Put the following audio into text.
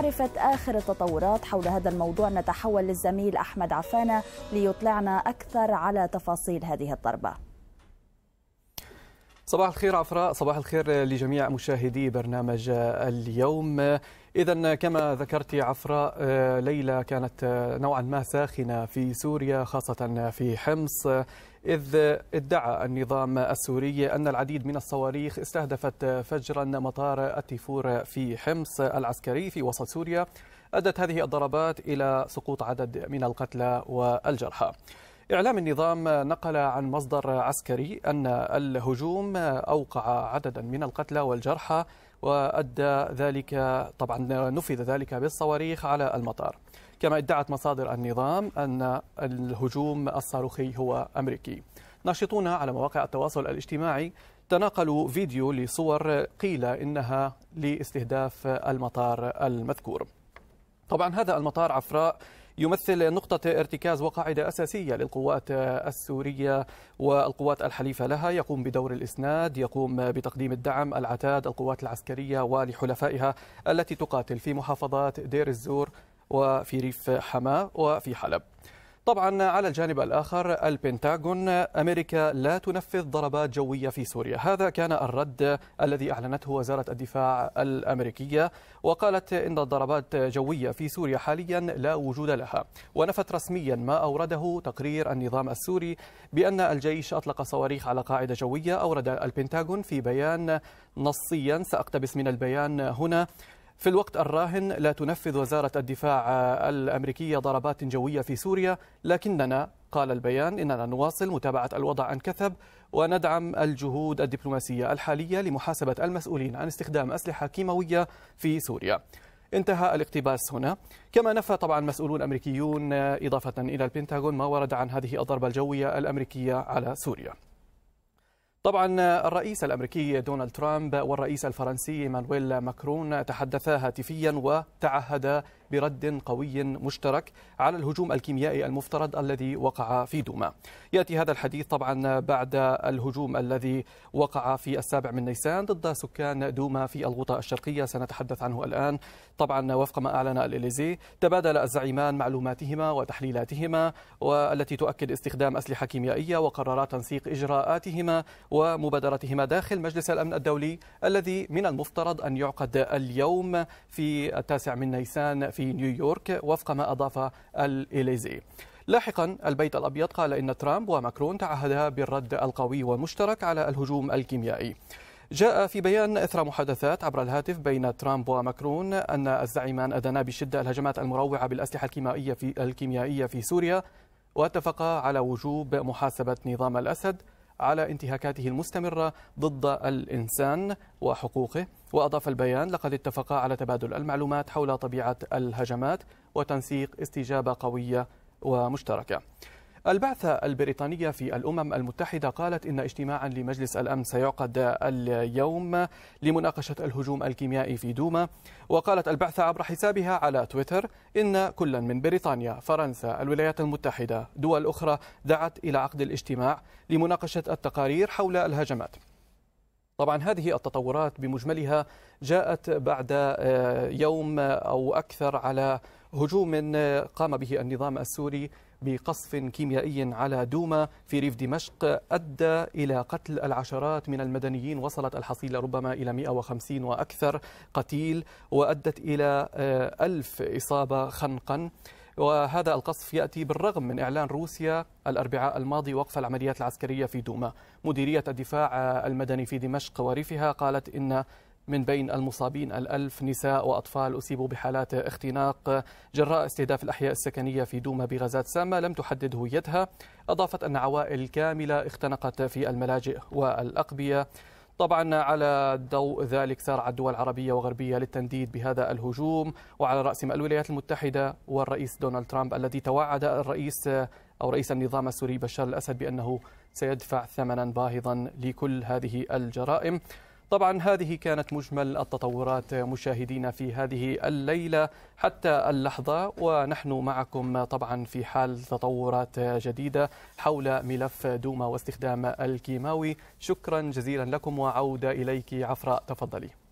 لمعرفة آخر التطورات حول هذا الموضوع نتحول للزميل أحمد عفانة ليطلعنا أكثر على تفاصيل هذه الضربة صباح الخير عفراء صباح الخير لجميع مشاهدي برنامج اليوم إذا كما ذكرت عفراء آه، ليلة كانت آه، نوعا ما ساخنة في سوريا خاصة في حمص إذ ادعى النظام السوري أن العديد من الصواريخ استهدفت فجرا مطار التيفور في حمص العسكري في وسط سوريا أدت هذه الضربات إلى سقوط عدد من القتلى والجرحى إعلام النظام نقل عن مصدر عسكري أن الهجوم أوقع عددا من القتلى والجرحى وأدى ذلك طبعا نفذ ذلك بالصواريخ على المطار كما ادعت مصادر النظام أن الهجوم الصاروخي هو أمريكي ناشطون على مواقع التواصل الاجتماعي تناقلوا فيديو لصور قيل إنها لاستهداف المطار المذكور طبعا هذا المطار عفراء يمثل نقطة ارتكاز وقاعدة أساسية للقوات السورية والقوات الحليفة لها يقوم بدور الإسناد يقوم بتقديم الدعم العتاد القوات العسكرية ولحلفائها التي تقاتل في محافظات دير الزور وفي ريف حماه وفي حلب طبعا على الجانب الآخر البنتاغون أمريكا لا تنفذ ضربات جوية في سوريا هذا كان الرد الذي أعلنته وزارة الدفاع الأمريكية وقالت إن الضربات جوية في سوريا حاليا لا وجود لها ونفت رسميا ما أورده تقرير النظام السوري بأن الجيش أطلق صواريخ على قاعدة جوية أورد البنتاغون في بيان نصيا سأقتبس من البيان هنا في الوقت الراهن لا تنفذ وزارة الدفاع الأمريكية ضربات جوية في سوريا لكننا قال البيان إننا نواصل متابعة الوضع عن كثب وندعم الجهود الدبلوماسية الحالية لمحاسبة المسؤولين عن استخدام أسلحة كيماوية في سوريا انتهى الاقتباس هنا كما نفى طبعا مسؤولون أمريكيون إضافة إلى البنتاغون ما ورد عن هذه الضربة الجوية الأمريكية على سوريا طبعا الرئيس الامريكي دونالد ترامب والرئيس الفرنسي مانويل ماكرون تحدثا هاتفيا وتعهدا برد قوي مشترك على الهجوم الكيميائي المفترض الذي وقع في دوما يأتي هذا الحديث طبعا بعد الهجوم الذي وقع في السابع من نيسان ضد سكان دوما في الغوطة الشرقية سنتحدث عنه الآن طبعا وفق ما أعلن الإليزي تبادل الزعيمان معلوماتهما وتحليلاتهما والتي تؤكد استخدام أسلحة كيميائية وقرارات تنسيق إجراءاتهما ومبادرتهما داخل مجلس الأمن الدولي الذي من المفترض أن يعقد اليوم في التاسع من نيسان في في نيويورك وفق ما أضاف الإليزي لاحقا البيت الابيض قال ان ترامب وماكرون تعهدا بالرد القوي والمشترك على الهجوم الكيميائي. جاء في بيان اثر محادثات عبر الهاتف بين ترامب وماكرون ان الزعيمان ادانا بشده الهجمات المروعه بالاسلحه الكيميائيه في الكيميائيه في سوريا واتفقا على وجوب محاسبه نظام الاسد على انتهاكاته المستمرة ضد الإنسان وحقوقه وأضاف البيان لقد اتفقا على تبادل المعلومات حول طبيعة الهجمات وتنسيق استجابة قوية ومشتركة البعثة البريطانية في الأمم المتحدة قالت إن اجتماعا لمجلس الأمن سيعقد اليوم لمناقشة الهجوم الكيميائي في دوما وقالت البعثة عبر حسابها على تويتر إن كلا من بريطانيا فرنسا الولايات المتحدة دول أخرى دعت إلى عقد الاجتماع لمناقشة التقارير حول الهجمات طبعا هذه التطورات بمجملها جاءت بعد آه، يوم أو أكثر على هجوم قام به النظام السوري بقصف كيميائي على دوما في ريف دمشق أدى إلى قتل العشرات من المدنيين وصلت الحصيلة ربما إلى 150 وأكثر قتيل وأدت إلى آه، ألف إصابة خنقا وهذا القصف يأتي بالرغم من إعلان روسيا الأربعاء الماضي وقف العمليات العسكرية في دوما مديرية الدفاع آه، المدني في دمشق وريفها قالت إن من بين المصابين الألف نساء وأطفال أصيبوا بحالات اختناق جراء استهداف الأحياء السكنية في دوما بغازات سامة لم تحدد هويتها أضافت أن عوائل كاملة اختنقت في الملاجئ والأقبية طبعا على ضوء ذلك سارعت الدول العربية وغربية للتنديد بهذا الهجوم وعلى رأسهم الولايات المتحدة والرئيس دونالد ترامب الذي توعد الرئيس أو رئيس النظام السوري بشار الأسد بأنه سيدفع ثمنا باهظا لكل هذه الجرائم طبعا هذه كانت مجمل التطورات مشاهدينا في هذه الليلة حتى اللحظة ونحن معكم طبعا في حال تطورات جديدة حول ملف دوما واستخدام الكيماوي شكرا جزيلا لكم وعودة إليك عفراء تفضلي